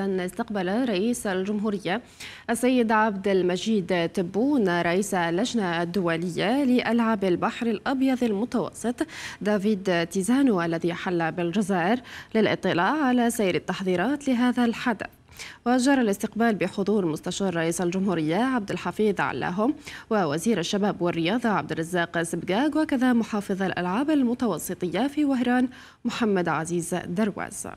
استقبل رئيس الجمهورية السيد عبد المجيد تبون رئيس اللجنة الدولية لألعاب البحر الأبيض المتوسط دافيد تيزانو الذي حل بالجزائر للاطلاع على سير التحضيرات لهذا الحدث وجرى الاستقبال بحضور مستشار رئيس الجمهورية عبد الحفيظ علاهم ووزير الشباب والرياضة عبد الرزاق سبقاق وكذا محافظ الألعاب المتوسطية في وهران محمد عزيز درواز